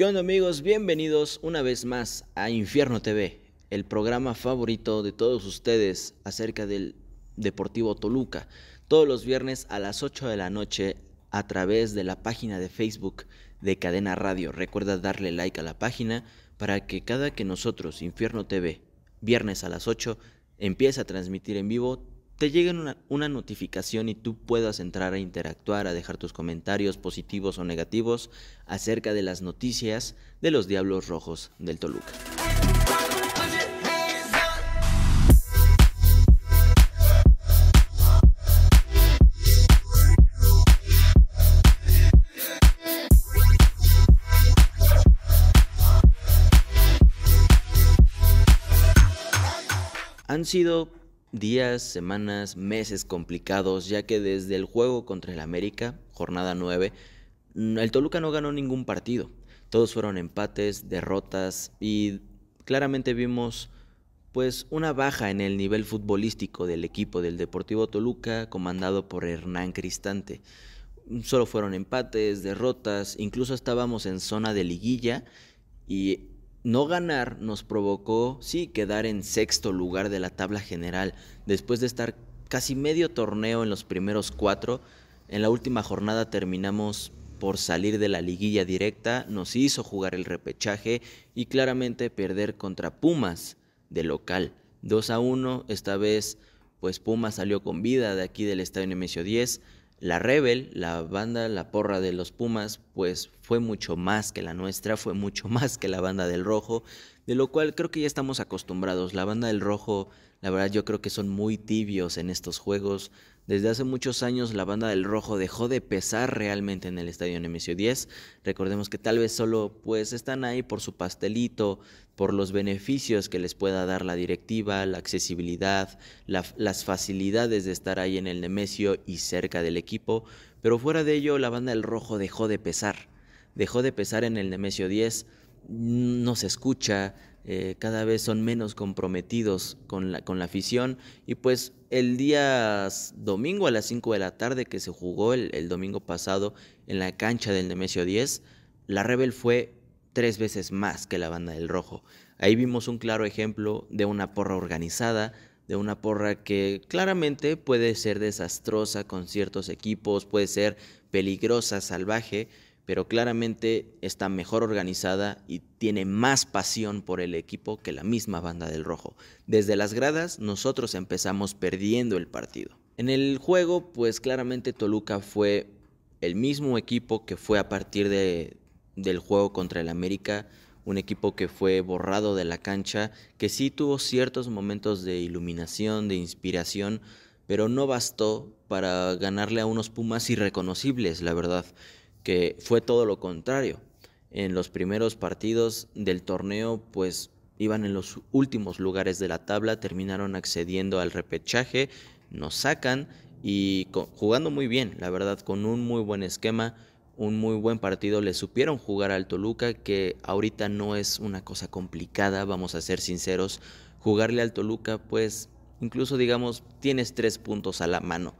¿Qué onda amigos? Bienvenidos una vez más a Infierno TV, el programa favorito de todos ustedes acerca del Deportivo Toluca, todos los viernes a las 8 de la noche a través de la página de Facebook de Cadena Radio. Recuerda darle like a la página para que cada que nosotros, Infierno TV, viernes a las 8, empiece a transmitir en vivo, te llegue una, una, notificación y tú puedas entrar a interactuar, a dejar tus comentarios positivos o negativos acerca de las noticias de los Diablos Rojos del Toluca. Han sido días, semanas, meses complicados, ya que desde el juego contra el América, jornada 9, el Toluca no ganó ningún partido. Todos fueron empates, derrotas y claramente vimos pues una baja en el nivel futbolístico del equipo del Deportivo Toluca comandado por Hernán Cristante. Solo fueron empates, derrotas, incluso estábamos en zona de liguilla y no ganar nos provocó, sí, quedar en sexto lugar de la tabla general, después de estar casi medio torneo en los primeros cuatro. En la última jornada terminamos por salir de la liguilla directa, nos hizo jugar el repechaje y claramente perder contra Pumas de local. 2 a 1, esta vez pues Pumas salió con vida de aquí del Estadio Nemesio 10 la Rebel, la banda, la porra de los Pumas, pues fue mucho más que la nuestra, fue mucho más que la banda del Rojo, de lo cual creo que ya estamos acostumbrados. La banda del Rojo la verdad yo creo que son muy tibios en estos juegos. Desde hace muchos años la banda del rojo dejó de pesar realmente en el estadio Nemesio 10. Recordemos que tal vez solo pues están ahí por su pastelito, por los beneficios que les pueda dar la directiva, la accesibilidad, las facilidades de estar ahí en el Nemesio y cerca del equipo. Pero fuera de ello la banda del rojo dejó de pesar. Dejó de pesar en el Nemesio 10 no se escucha, eh, cada vez son menos comprometidos con la, con la afición. Y pues el día domingo a las 5 de la tarde que se jugó el, el domingo pasado en la cancha del Nemesio 10, la Rebel fue tres veces más que la banda del rojo. Ahí vimos un claro ejemplo de una porra organizada, de una porra que claramente puede ser desastrosa con ciertos equipos, puede ser peligrosa, salvaje, pero claramente está mejor organizada y tiene más pasión por el equipo que la misma banda del rojo. Desde las gradas nosotros empezamos perdiendo el partido. En el juego, pues claramente Toluca fue el mismo equipo que fue a partir de, del juego contra el América, un equipo que fue borrado de la cancha, que sí tuvo ciertos momentos de iluminación, de inspiración, pero no bastó para ganarle a unos Pumas irreconocibles, la verdad que fue todo lo contrario. En los primeros partidos del torneo, pues iban en los últimos lugares de la tabla, terminaron accediendo al repechaje, nos sacan y jugando muy bien, la verdad, con un muy buen esquema, un muy buen partido, le supieron jugar al Toluca, que ahorita no es una cosa complicada, vamos a ser sinceros, jugarle al Toluca, pues incluso digamos, tienes tres puntos a la mano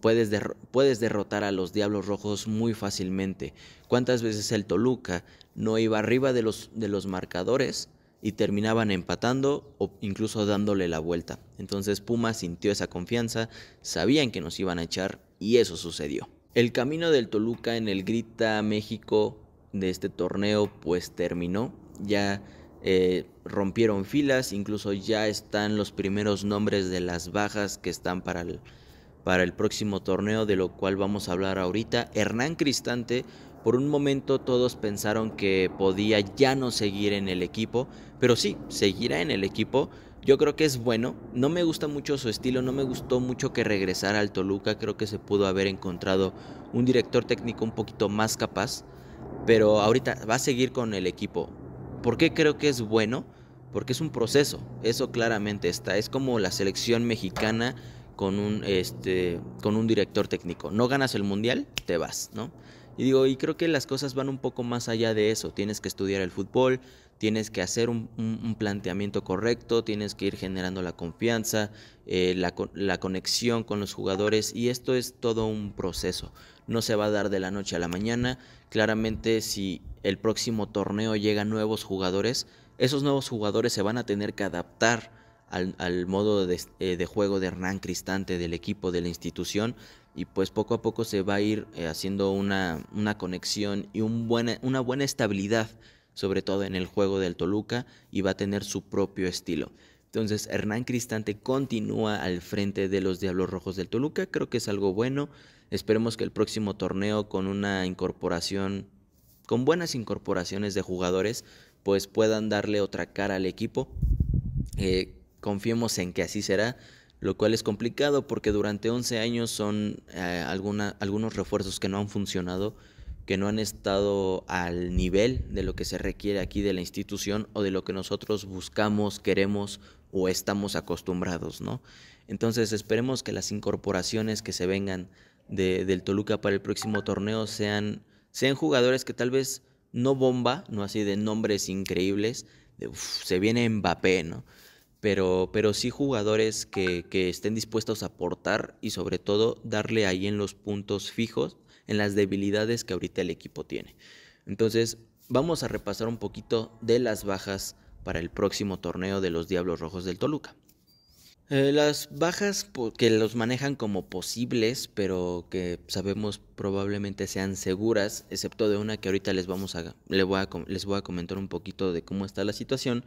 puedes, derrotar a los Diablos Rojos muy fácilmente. ¿Cuántas veces el Toluca no iba arriba de los, de los marcadores? y terminaban empatando o incluso dándole la vuelta. Entonces Puma sintió esa confianza, sabían que nos iban a echar y eso sucedió. El camino del Toluca en el Grita México de este torneo pues terminó, ya eh, rompieron filas, incluso ya están los primeros nombres de las bajas que están para el, para el próximo torneo, de lo cual vamos a hablar ahorita. Hernán Cristante, por un momento todos pensaron que podía ya no seguir en el equipo, pero sí, seguirá en el equipo. Yo creo que es bueno, no me gusta mucho su estilo, no me gustó mucho que regresara al Toluca, creo que se pudo haber encontrado un director técnico un poquito más capaz, pero ahorita va a seguir con el equipo. ¿Por qué creo que es bueno? Porque es un proceso, eso claramente está, es como la selección mexicana con un, este, con un director técnico. No ganas el mundial, te vas, ¿no? Y digo, y creo que las cosas van un poco más allá de eso. Tienes que estudiar el fútbol, tienes que hacer un, planteamiento correcto, tienes que ir generando la confianza, eh, la, la, conexión con los jugadores y esto es todo un proceso. No se va a dar de la noche a la mañana. Claramente si el próximo torneo llegan nuevos jugadores, esos nuevos jugadores se van a tener que adaptar al, modo eh, de, juego de Hernán Cristante, del equipo, de la institución, y pues poco a poco se va a ir eh, haciendo una, conexión y una buena estabilidad, sobre todo en el juego del Toluca, y va a tener su propio estilo. Entonces Hernán Cristante continúa al frente de los Diablos Rojos del Toluca, creo que es algo bueno. Esperemos que el próximo torneo con una incorporación, con buenas incorporaciones de jugadores, pues puedan darle otra cara al equipo. Eh, Confiemos en que así será, lo cual es complicado porque durante 11 años son eh, algunos refuerzos que no han funcionado, que no han estado al nivel de lo que se requiere aquí de la institución o de lo que nosotros buscamos, queremos o estamos acostumbrados, ¿no? Entonces esperemos que las incorporaciones que se vengan del Toluca para el próximo torneo sean, sean jugadores que tal vez no bomba, no así de nombres increíbles, se viene Mbappé, ¿no? pero, sí jugadores que, estén dispuestos a aportar y sobre todo darle ahí en los puntos fijos, en las debilidades que ahorita el equipo tiene. Entonces, vamos a repasar un poquito de las bajas para el próximo torneo de los Diablos Rojos del Toluca. Eh, las bajas que los manejan como posibles, pero que sabemos probablemente sean seguras, excepto de una que ahorita les, vamos a, a, les voy a comentar un poquito de cómo está la situación,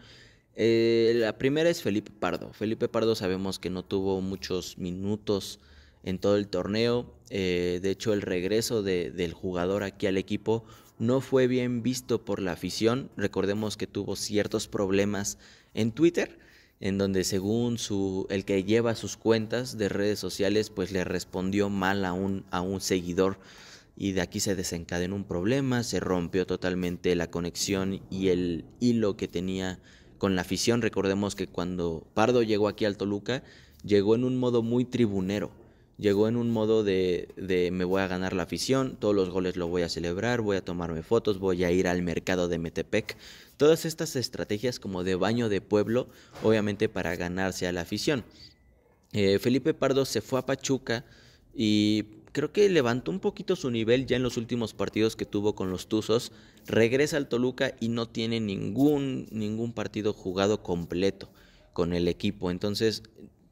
eh, la primera es Felipe Pardo. Felipe Pardo sabemos que no tuvo muchos minutos en todo el torneo. Eh, de hecho, el regreso del jugador aquí al equipo no fue bien visto por la afición. Recordemos que tuvo ciertos problemas en Twitter, en donde según su, el que lleva sus cuentas de redes sociales, pues le respondió mal a un, a un seguidor. Y de aquí se desencadenó un problema, se rompió totalmente la conexión y el hilo que tenía con la afición. Recordemos que cuando Pardo llegó aquí al Toluca, llegó en un modo muy tribunero. Llegó en un modo de, me voy a ganar la afición, todos los goles lo voy a celebrar, voy a tomarme fotos, voy a ir al mercado de Metepec. Todas estas estrategias como de baño de pueblo, obviamente para ganarse a la afición. Eh, Felipe Pardo se fue a Pachuca y creo que levantó un poquito su nivel ya en los últimos partidos que tuvo con los Tuzos. Regresa al Toluca y no tiene ningún, ningún partido jugado completo con el equipo. Entonces,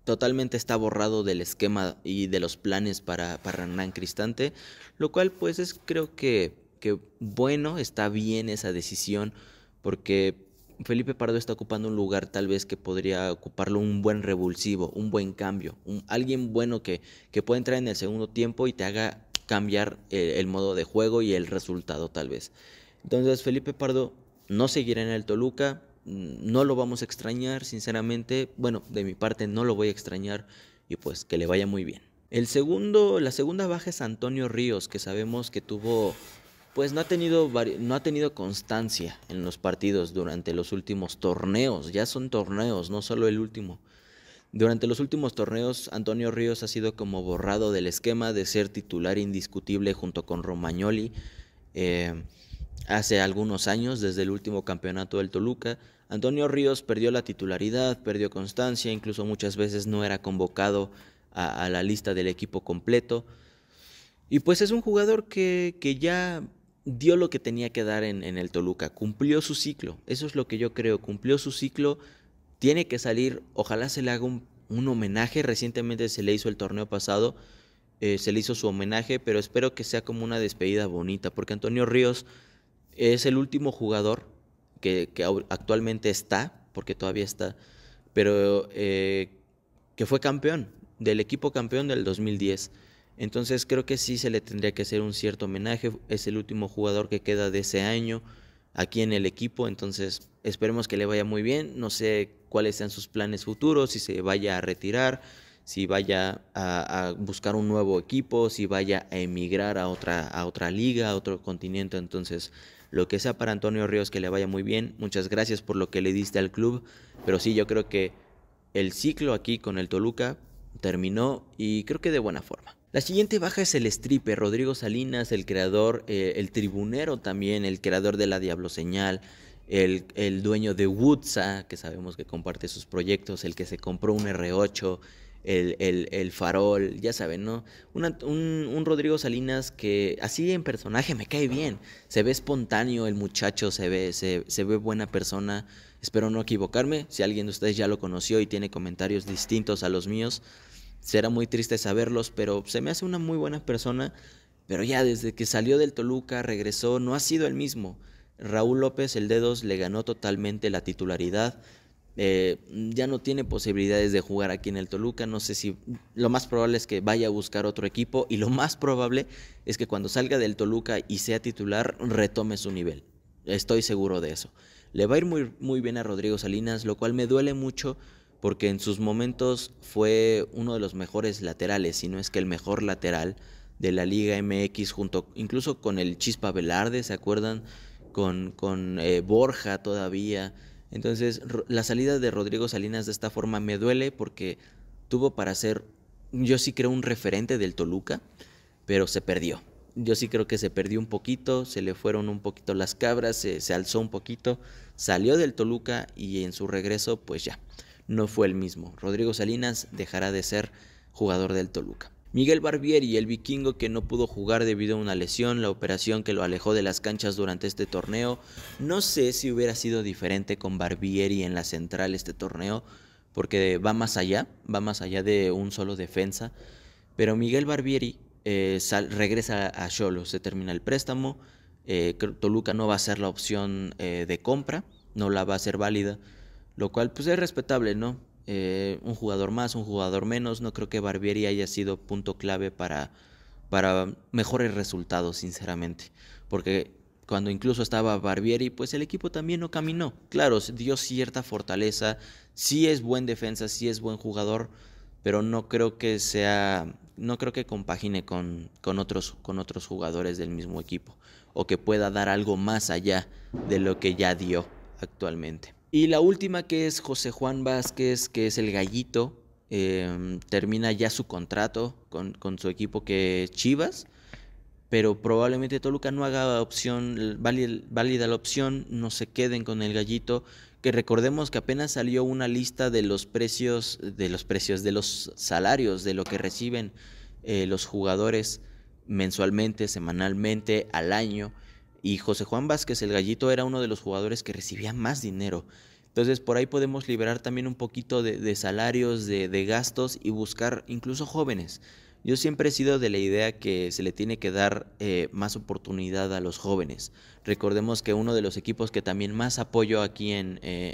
totalmente está borrado del esquema y de los planes para, Hernán Cristante, lo cual pues es creo que, que bueno, está bien esa decisión porque Felipe Pardo está ocupando un lugar tal vez que podría ocuparlo un buen revulsivo, un buen cambio, alguien bueno que, que pueda entrar en el segundo tiempo y te haga cambiar eh, el, modo de juego y el resultado tal vez. Entonces Felipe Pardo no seguirá en el Toluca, mm, no lo vamos a extrañar, sinceramente, bueno, de mi parte no lo voy a extrañar y pues que le vaya muy bien. El segundo, la segunda baja es Antonio Ríos, que sabemos que tuvo pues no ha tenido no ha tenido constancia en los partidos durante los últimos torneos, ya son torneos, no solo el último. Durante los últimos torneos, Antonio Ríos ha sido como borrado del esquema de ser titular indiscutible junto con Romagnoli. Eh, hace algunos años, desde el último campeonato del Toluca, Antonio Ríos perdió la titularidad, perdió constancia, incluso muchas veces no era convocado a, la lista del equipo completo. Y pues es un jugador que, que ya dio lo que tenía que dar en, el Toluca, cumplió su ciclo, eso es lo que yo creo, cumplió su ciclo, tiene que salir, ojalá se le haga un, homenaje, recientemente se le hizo el torneo pasado, eh, se le hizo su homenaje, pero espero que sea como una despedida bonita, porque Antonio Ríos es el último jugador que, actualmente está, porque todavía está, pero eh, que fue campeón del equipo campeón del 2010. Entonces creo que sí se le tendría que hacer un cierto homenaje. Es el último jugador que queda de ese año aquí en el equipo. Entonces esperemos que le vaya muy bien. No sé cuáles sean sus planes futuros, si se vaya a retirar, si vaya a, buscar un nuevo equipo, si vaya a emigrar a otra, a otra liga, a otro continente. Entonces lo que sea para Antonio Ríos, que le vaya muy bien. Muchas gracias por lo que le diste al club. Pero sí, yo creo que el ciclo aquí con el Toluca terminó y creo que de buena forma. La siguiente baja es el stripper, Rodrigo Salinas, el creador, eh, el tribunero también, el creador de la Diablo Señal, el, dueño de Woodsa, que sabemos que comparte sus proyectos, el que se compró un R8, el, farol, ya saben, ¿no? un, Rodrigo Salinas que así en personaje me cae bien, se ve espontáneo el muchacho, se ve, se ve buena persona, espero no equivocarme, si alguien de ustedes ya lo conoció y tiene comentarios distintos a los míos, Será muy triste saberlos, pero se me hace una muy buena persona. Pero ya desde que salió del Toluca, regresó, no ha sido el mismo. Raúl López, el dedos, le ganó totalmente la titularidad. Eh, ya no tiene posibilidades de jugar aquí en el Toluca. No sé si lo más probable es que vaya a buscar otro equipo y lo más probable es que cuando salga del Toluca y sea titular retome su nivel. Estoy seguro de eso. Le va a ir muy, muy bien a Rodrigo Salinas, lo cual me duele mucho porque en sus momentos fue uno de los mejores laterales, si no es que el mejor lateral de la Liga MX, junto incluso con el Chispa Velarde, ¿se acuerdan? Con, eh, Borja todavía. Entonces, la salida de Rodrigo Salinas de esta forma me duele porque tuvo para ser, yo sí creo, un referente del Toluca, pero se perdió. Yo sí creo que se perdió un poquito, se le fueron un poquito las cabras, se, se alzó un poquito, salió del Toluca y en su regreso, pues ya no fue el mismo. Rodrigo Salinas dejará de ser jugador del Toluca. Miguel Barbieri, el vikingo que no pudo jugar debido a una lesión, la operación que lo alejó de las canchas durante este torneo. No sé si hubiera sido diferente con Barbieri en la central este torneo, porque va más allá, va más allá de un solo defensa. Pero Miguel Barbieri eh, regresa a Cholo, se termina el préstamo, eh, Toluca no va a ser la opción eh, de compra, no la va a ser válida lo cual pues es respetable, ¿no? Eh, un jugador más, un jugador menos, no creo que Barbieri haya sido punto clave para, para mejores resultados, sinceramente, porque cuando incluso estaba Barbieri, pues el equipo también no caminó. Claro, dio cierta fortaleza, sí es buen defensa, sí es buen jugador, pero no creo que sea, no creo que compagine con, con, otros, con otros jugadores del mismo equipo o que pueda dar algo más allá de lo que ya dio actualmente. Y la última que es José Juan Vázquez, que es el gallito, em, termina ya su contrato con, su equipo que es Chivas, pero probablemente Toluca no haga opción, válida, la opción, no se queden con el gallito, que recordemos que apenas salió una lista de los precios, de los precios, de los salarios, de lo que reciben eh, los jugadores mensualmente, semanalmente, al año. Y José Juan Vázquez, el gallito, era uno de los jugadores que recibía más dinero. Entonces por ahí podemos liberar también un poquito de, salarios, de, gastos y buscar incluso jóvenes. Yo siempre he sido de la idea que se le tiene que dar eh, más oportunidad a los jóvenes. Recordemos que uno de los equipos que también más apoyo aquí eh,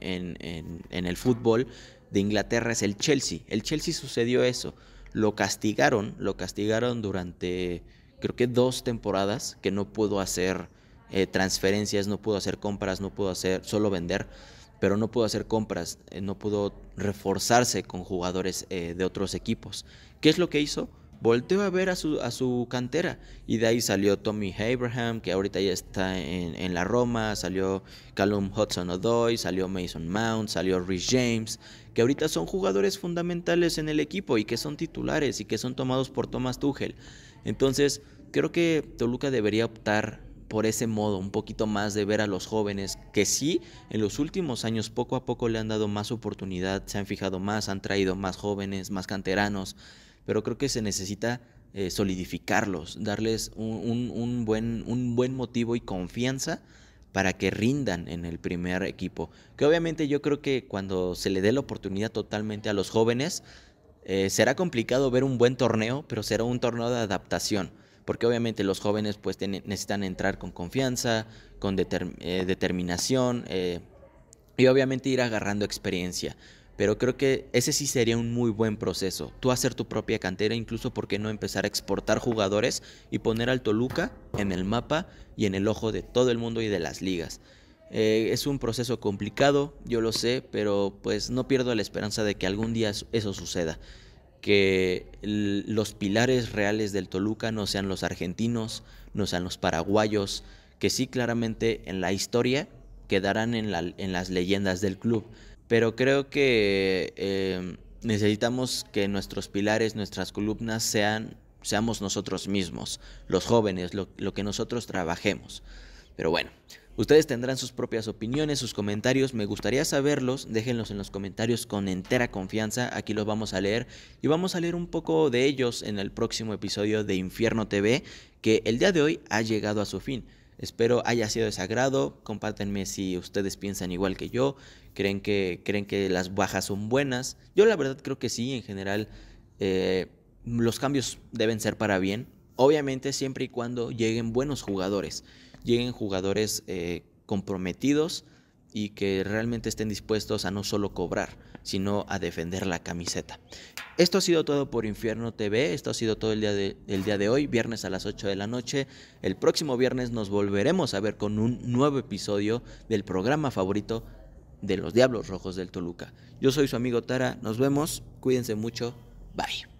en, en el fútbol de Inglaterra es el Chelsea. El Chelsea sucedió eso. Lo castigaron, lo castigaron durante creo que dos temporadas que no pudo hacer eh, transferencias, no pudo hacer compras, no pudo hacer solo vender, pero no pudo hacer compras, eh, no pudo reforzarse con jugadores eh, de otros equipos. ¿Qué es lo que hizo? Volteó a ver a su, a su cantera y de ahí salió Tommy Abraham, que ahorita ya está en, la Roma, salió Callum Hudson Odoi, salió Mason Mount, salió Rich James, que ahorita son jugadores fundamentales en el equipo y que son titulares y que son tomados por Thomas Tuchel. Entonces, creo que Toluca debería optar por ese modo, un poquito más de ver a los jóvenes que sí, en los últimos años poco a poco le han dado más oportunidad, se han fijado más, han traído más jóvenes, más canteranos, pero creo que se necesita eh, solidificarlos, darles un, buen, un buen motivo y confianza para que rindan en el primer equipo. Que obviamente yo creo que cuando se le dé la oportunidad totalmente a los jóvenes, eh, será complicado ver un buen torneo, pero será un torneo de adaptación porque obviamente los jóvenes pues necesitan entrar con confianza, con eh, determinación eh, y obviamente ir agarrando experiencia. Pero creo que ese sí sería un muy buen proceso. Tú hacer tu propia cantera, incluso por qué no empezar a exportar jugadores y poner al Toluca en el mapa y en el ojo de todo el mundo y de las ligas. Eh, es un proceso complicado, yo lo sé, pero pues no pierdo la esperanza de que algún día eso suceda que los pilares reales del Toluca no sean los argentinos, no sean los paraguayos, que sí claramente en la historia quedarán en, las leyendas del club. Pero creo que em, necesitamos que nuestros pilares, nuestras columnas sean, seamos nosotros mismos, los jóvenes, lo que nosotros trabajemos. Pero bueno, Ustedes tendrán sus propias opiniones, sus comentarios, me gustaría saberlos, déjenlos en los comentarios con entera confianza, aquí los vamos a leer y vamos a leer un poco de ellos en el próximo episodio de Infierno TV que el día de hoy ha llegado a su fin. Espero haya sido de sagrado. Compártenme si ustedes piensan igual que yo. Creen que, creen que las bajas son buenas. Yo la verdad creo que sí. En general, eh, los cambios deben ser para bien. Obviamente siempre y cuando lleguen buenos jugadores lleguen jugadores eh, comprometidos y que realmente estén dispuestos a no solo cobrar, sino a defender la camiseta. Esto ha sido todo por Infierno TV, esto ha sido todo el día, de, el día de hoy, viernes a las 8 de la noche. El próximo viernes nos volveremos a ver con un nuevo episodio del programa favorito de los Diablos Rojos del Toluca. Yo soy su amigo Tara, nos vemos, cuídense mucho, bye.